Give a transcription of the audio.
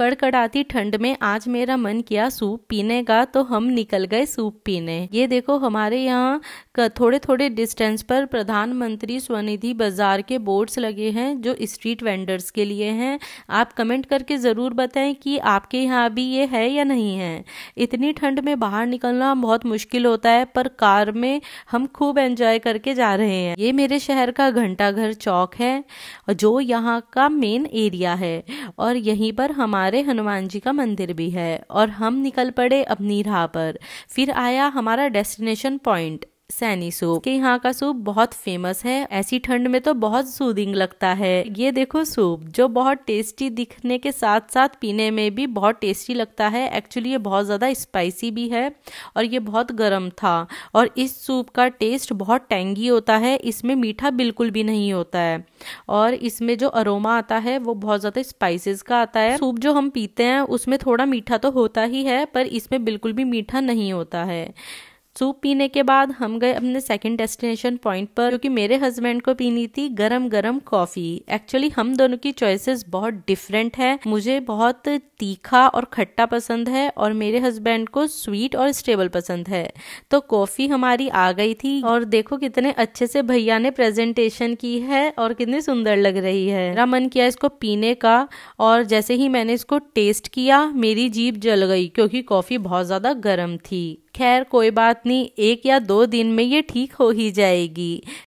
कड़कड़ाती ठंड में आज मेरा मन किया सूप पीने का तो हम निकल गए सूप पीने ये देखो हमारे यहाँ थोड़े थोड़े डिस्टेंस पर प्रधानमंत्री स्वनिधि बाजार के बोर्ड्स लगे हैं जो स्ट्रीट वेंडर्स के लिए हैं आप कमेंट करके ज़रूर बताएं कि आपके यहाँ भी ये है या नहीं है इतनी ठंड में बाहर निकलना बहुत मुश्किल होता है पर कार में हम खूब एंजॉय करके जा रहे हैं ये मेरे शहर का घंटाघर चौक है जो यहाँ का मेन एरिया है और यहीं पर हमारे किनारे हनुमान जी का मंदिर भी है और हम निकल पड़े अपनी राह पर फिर आया हमारा डेस्टिनेशन पॉइंट सैनी सूप के यहाँ का सूप बहुत फेमस है ऐसी ठंड में तो बहुत सूदिंग लगता है ये देखो सूप जो बहुत टेस्टी दिखने के साथ साथ पीने में भी बहुत टेस्टी लगता है एक्चुअली ये बहुत ज़्यादा स्पाइसी भी है और ये बहुत गर्म था और इस सूप का टेस्ट बहुत टेंगी होता है इसमें मीठा बिल्कुल भी नहीं होता है और इसमें जो अरोमा आता है वो बहुत ज़्यादा स्पाइसेस का आता है सूप जो हम पीते हैं उसमें थोड़ा मीठा तो होता ही है पर इसमें बिल्कुल भी मीठा नहीं होता है सूप पीने के बाद हम गए अपने सेकंड डेस्टिनेशन पॉइंट पर क्योंकि मेरे हस्बैंड को पीनी थी गरम गरम कॉफी एक्चुअली हम दोनों की चॉइसेस बहुत डिफरेंट है मुझे बहुत तीखा और खट्टा पसंद है और मेरे हस्बैंड को स्वीट और स्टेबल पसंद है तो कॉफी हमारी आ गई थी और देखो कितने अच्छे से भैया ने प्रेजेंटेशन की है और कितनी सुंदर लग रही है मेरा मन किया इसको पीने का और जैसे ही मैंने इसको टेस्ट किया मेरी जीप जल गई क्योंकि कॉफी बहुत ज्यादा गर्म थी खैर कोई बात नहीं एक या दो दिन में ये ठीक हो ही जाएगी